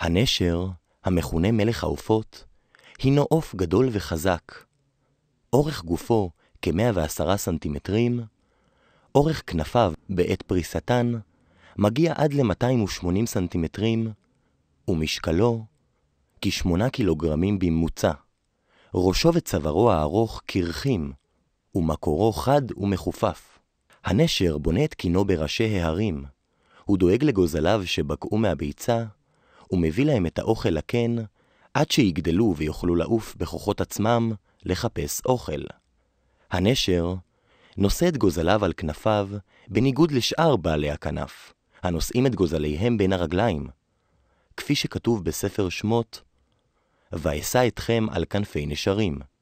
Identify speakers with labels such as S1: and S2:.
S1: הנשר, המכונה מלך העופות, הינו עוף גדול וחזק. אורך גופו כמאה ועשרה סנטימטרים, אורך כנפיו בעת פריסתן מגיע עד ל-280 סנטימטרים, ומשקלו כשמונה קילוגרמים בממוצע. ראשו וצווארו הארוך קרחים, ומקורו חד ומכופף. הנשר בונה את קינו בראשי ההרים, הוא דואג לגוזליו שבקעו מהביצה, ומביא להם את האוכל לקן, עד שיגדלו ויוכלו לעוף בכוחות עצמם לחפש אוכל. הנשר נושא את גוזליו על כנפיו, בניגוד לשאר בעלי הכנף, הנושאים את גוזליהם בין הרגליים. כפי שכתוב בספר שמות, ואשא אתכם על כנפי נשרים.